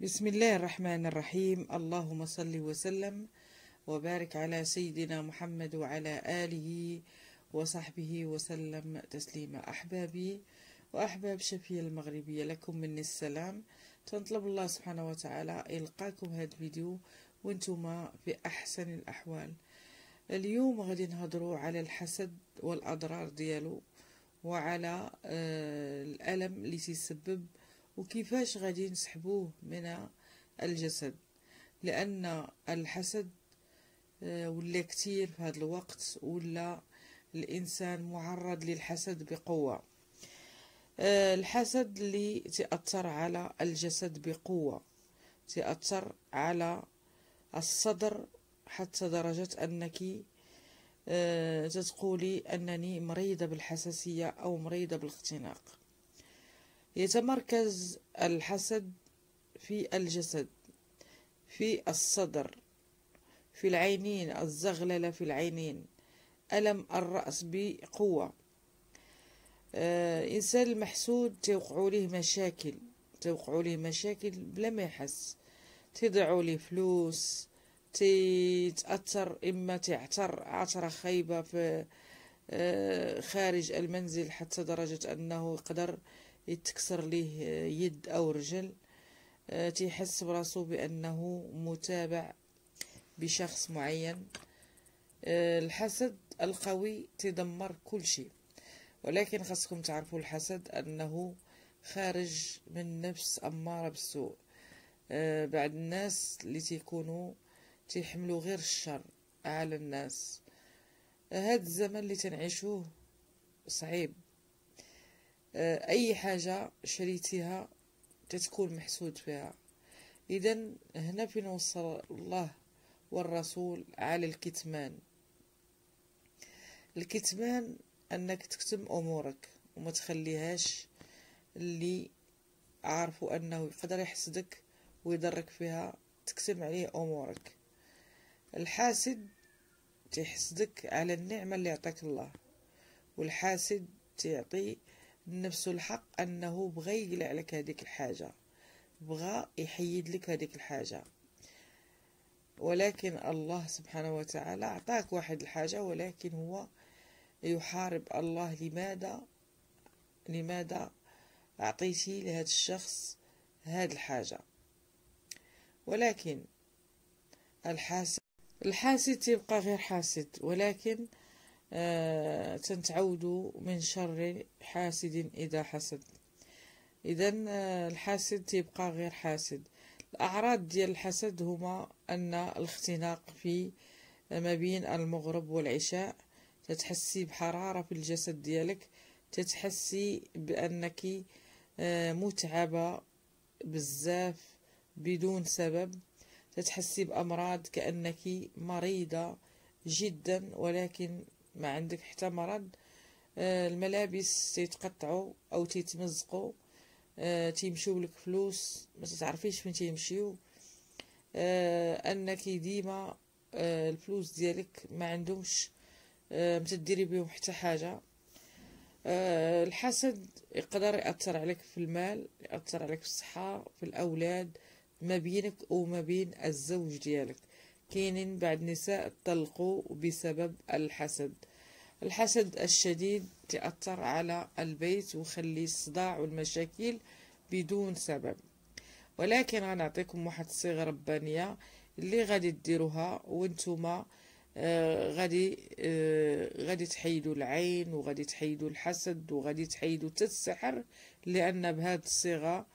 بسم الله الرحمن الرحيم اللهم صل وسلم وبارك على سيدنا محمد وعلى آله وصحبه وسلم تسليما أحبابي وأحباب شفية المغربية لكم من السلام تنطلب الله سبحانه وتعالى إلقاكم هذا الفيديو وانتم في أحسن الأحوال اليوم غادي نهضروا على الحسد والأضرار ديالو وعلى آه، الألم اللي تيسبب وكيفاش غادي نسحبوه من الجسد لأن الحسد آه، ولا كتير في هذا الوقت ولا الإنسان معرض للحسد بقوة آه، الحسد اللي تأثر على الجسد بقوة تأثر على الصدر حتى درجة أنك تتقولي آه، أنني مريضة بالحساسية أو مريضة بالاختناق يتمركز الحسد في الجسد في الصدر في العينين الزغللة في العينين ألم الرأس بقوة آه إنسان المحسود توقعوا له مشاكل توقعوا له مشاكل بلا ما يحس تضيعوا له فلوس تتأثر إما تعتر عثرة خيبة في آه خارج المنزل حتى درجة أنه يقدر يتكسر ليه يد أو رجل آه، تيحس براسو بأنه متابع بشخص معين آه، الحسد القوي تدمر كل شيء ولكن خاصكم تعرفوا الحسد أنه خارج من نفس أمارة بالسوء آه، بعد الناس اللي تيكونوا تيحملوا غير الشر على الناس هاد الزمن اللي تنعيشوه صعيب آه، أي حاجة شريتيها تتكون محسود فيها إذا هنا فين وصل الله والرسول على الكتمان الكتمان أنك تكتم أمورك وما تخليهاش اللي عارفوا أنه يقدر يحسدك ويضرك فيها تكتم عليه أمورك الحاسد تحسدك على النعمة اللي عطاك الله والحاسد تعطي نفسه الحق انه بغى يقلع لك هذيك الحاجه بغى يحيد لك هذيك الحاجه ولكن الله سبحانه وتعالى اعطاك واحد الحاجه ولكن هو يحارب الله لماذا لماذا اعطيتي لهذا الشخص هذه الحاجه ولكن الحاسد الحاسد يبقى غير حاسد ولكن آه، تنتعودوا من شر حاسد إذا حسد إذا آه، الحاسد تيبقى غير حاسد الأعراض ديال الحسد هما أن الاختناق في آه، ما بين المغرب والعشاء تتحسي بحرارة في الجسد ديالك تتحسي بأنك متعبة بزاف بدون سبب تتحسي بأمراض كأنك مريضة جدا ولكن ما عندك حتى مرض آه، الملابس تيتقطعوا او تيتمزقوا آه، تيمشيو لك فلوس ما تعرفيش فين تيمشيو آه، انك ديما الفلوس ديالك ما عندهمش ما تديري بهم حتى حاجه الحسد يقدر يأثر عليك في المال يأثر عليك في الصحة في الأولاد ما بينك وما بين الزوج ديالك كاينين بعض النساء طلقوا بسبب الحسد الحسد الشديد تأثر على البيت ويخلي الصداع والمشاكل بدون سبب ولكن غنعطيكم واحد الصيغة ربانية اللي غادي ديروها وانتم آه غادي آه غادي تحيدوا العين وغادي تحيدوا الحسد وغادي تحيدوا السحر لان بهاد الصيغه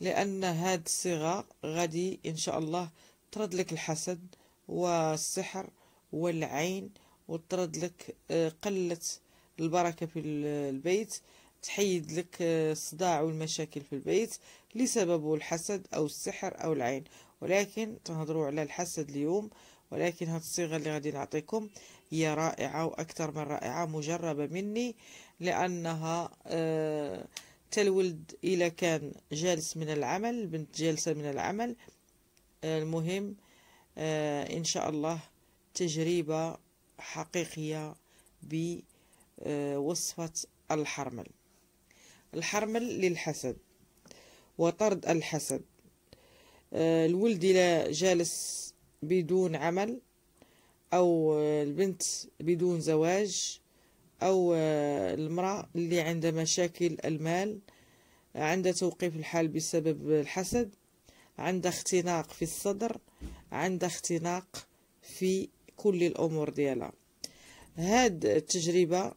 لان هاد الصيغه غادي ان شاء الله طرد لك الحسد والسحر والعين وطرد لك آه، قلة البركة في البيت تحيد لك آه، الصداع والمشاكل في البيت لسببه الحسد أو السحر أو العين ولكن تنهضروا على الحسد اليوم ولكن هذه الصيغة اللي غادي نعطيكم هي رائعة وأكثر من رائعة مجربة مني لأنها آه، تلولد إلى كان جالس من العمل البنت جالسة من العمل المهم آه، إن شاء الله تجربة حقيقية بوصفة الحرمل الحرمل للحسد وطرد الحسد آه، الولد لا جالس بدون عمل أو البنت بدون زواج أو آه، المرأة اللي عندها مشاكل المال عندها توقيف الحال بسبب الحسد عندها اختناق في الصدر عندها اختناق في كل الأمور ديالها هاد التجربة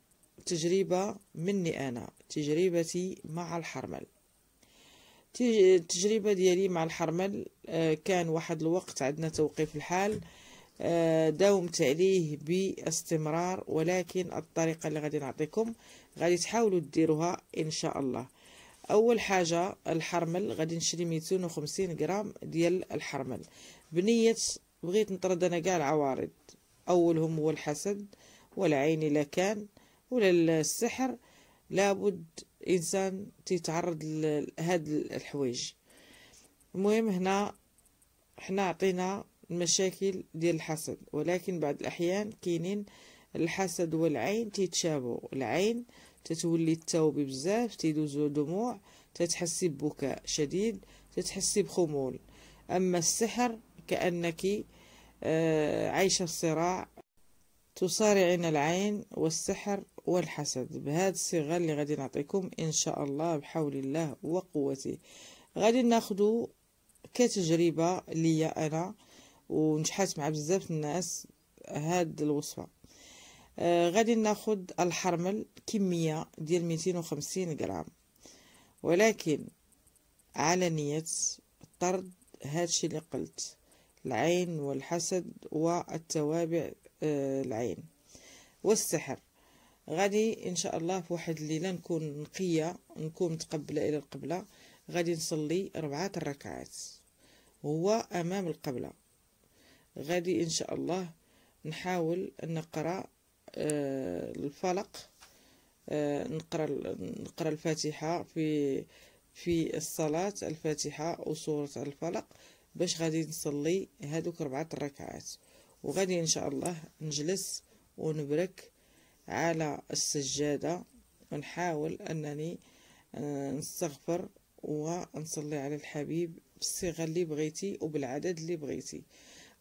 تجربة مني أنا تجربتي مع الحرمل التجربة ديالي مع الحرمل آه، كان واحد الوقت عندنا توقيف الحال آه، داومت عليه باستمرار ولكن الطريقة اللي غادي نعطيكم غادي تحاولوا ديروها إن شاء الله اول حاجه الحرمل غادي نشري وخمسين غرام ديال الحرمل بنيه بغيت نطرد انا كاع العوارض اولهم هو الحسد والعين الا كان ولا السحر لابد انسان تيتعرض لهاد الحوايج المهم هنا حنا عطينا المشاكل ديال الحسد ولكن بعض الاحيان كاينين الحسد والعين تيتشابهوا العين تتولي تتوبي بزاف تيدوزو دموع تتحسي ببكاء شديد تتحسي بخمول أما السحر كأنك آه، عايشة في صراع تصارعين العين والسحر والحسد بهذه الصيغة اللي غادي نعطيكم إن شاء الله بحول الله وقوته غادي ناخدو كتجربة ليا أنا ونجحت مع بزاف الناس هاد الوصفة آه، غادي ناخد الحرمل كمية ديال ميتين وخمسين غرام ولكن على نية الطرد هادشي اللي قلت العين والحسد والتوابع آه، العين والسحر غادي ان شاء الله في واحد الليله نكون نقيه نكون متقبله الى القبله غادي نصلي ربعه الركعات هو امام القبله غادي ان شاء الله نحاول نقرا آه، الفلق آه، نقرا نقرا الفاتحه في في الصلاه الفاتحه وسوره الفلق باش غادي نصلي هادوك ربعه الركعات وغادي ان شاء الله نجلس ونبرك على السجاده ونحاول انني آه، نستغفر ونصلي على الحبيب بالصيغه اللي بغيتي وبالعدد اللي بغيتي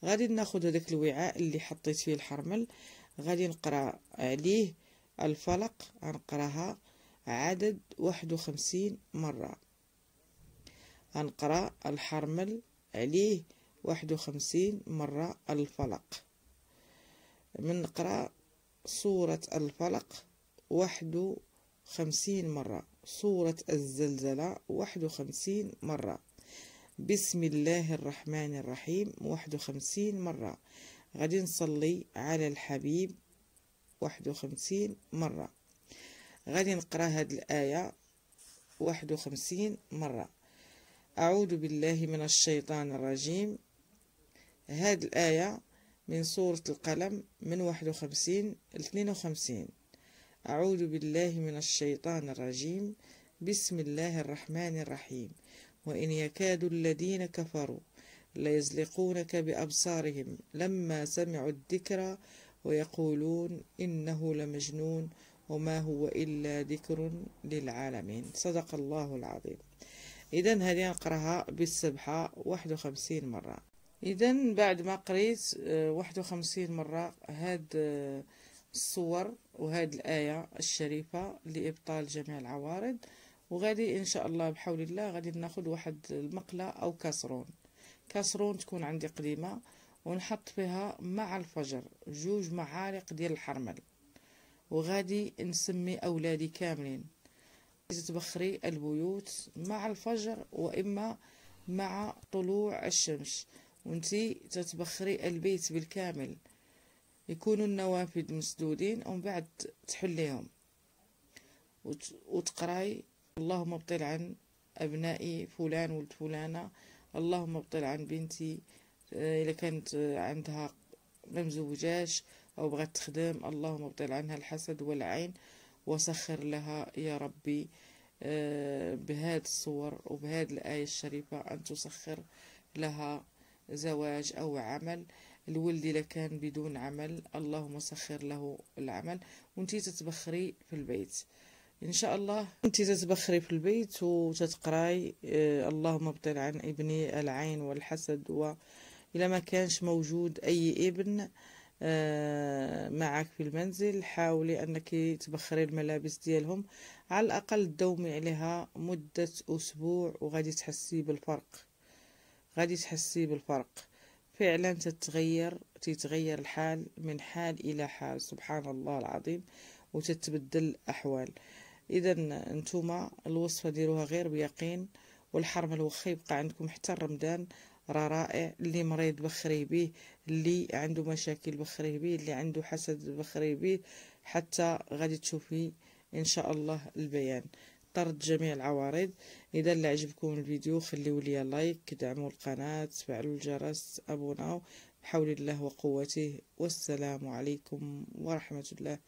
غادي ناخذ هذاك الوعاء اللي حطيت فيه الحرمل غادي نقرا عليه الفلق غنقراها عدد واحد وخمسين مرة غنقرا الحرمل عليه واحد وخمسين مرة الفلق من نقرا سورة الفلق واحد وخمسين مرة سورة الزلزلة واحد وخمسين مرة بسم الله الرحمن الرحيم واحد وخمسين مرة غادي نصلي على الحبيب واحد وخمسين مرة غادي نقرأ هاد الآية واحد وخمسين مرة أعوذ بالله من الشيطان الرجيم هاد الآية من سورة القلم من واحد وخمسين لاثنين وخمسين أعوذ بالله من الشيطان الرجيم بسم الله الرحمن الرحيم وإن يكاد الذين كفروا ليزلقونك بأبصارهم لما سمعوا الذكر ويقولون إنه لمجنون وما هو إلا ذكر للعالمين صدق الله العظيم إذا هذه نقراها بالسبحة واحد وخمسين مرة إذا بعد ما قريت آه، واحد وخمسين مرة هاد آه، الصور وهاد الآية الشريفة لإبطال جميع العوارض وغادي إن شاء الله بحول الله غادي ناخد واحد المقلة أو كسرون كاسرون تكون عندي قديمة ونحط فيها مع الفجر جوج معالق ديال الحرمل وغادي نسمي أولادي كاملين تبخري البيوت مع الفجر وإما مع طلوع الشمس وانتي تتبخري البيت بالكامل يكونوا النوافذ مسدودين ومن بعد تحليهم وتقراي اللهم ابطل عن أبنائي فلان ولد فلانة اللهم ابطل عن بنتي آه، إذا كانت عندها ممزوجاش أو بغات تخدم اللهم ابطل عنها الحسد والعين وسخر لها يا ربي آه، بهذه الصور وبهذه الآية الشريفة أن تسخر لها زواج أو عمل الولد إذا كان بدون عمل اللهم سخر له العمل وانتي تتبخري في البيت ان شاء الله انت تتبخري في البيت وتتقراي آه اللهم ابطل عن ابني العين والحسد و الى ما كانش موجود اي ابن آه معك في المنزل حاولي انك تبخري الملابس ديالهم على الاقل دومي عليها مده اسبوع وغادي تحسي بالفرق غادي تحسي بالفرق فعلا تتغير تتغير الحال من حال الى حال سبحان الله العظيم وتتبدل الاحوال اذا نتوما الوصفه ديروها غير بيقين والحرم الوخي يبقى عندكم حتى رمضان راه رائع اللي مريض بخري به اللي عنده مشاكل بخري به اللي عنده حسد بخري به حتى غادي تشوفي ان شاء الله البيان طرد جميع العوارض اذا اللي عجبكم الفيديو خليو لي لايك دعموا القناه تفعلوا الجرس ابوناو بحول الله وقوته والسلام عليكم ورحمه الله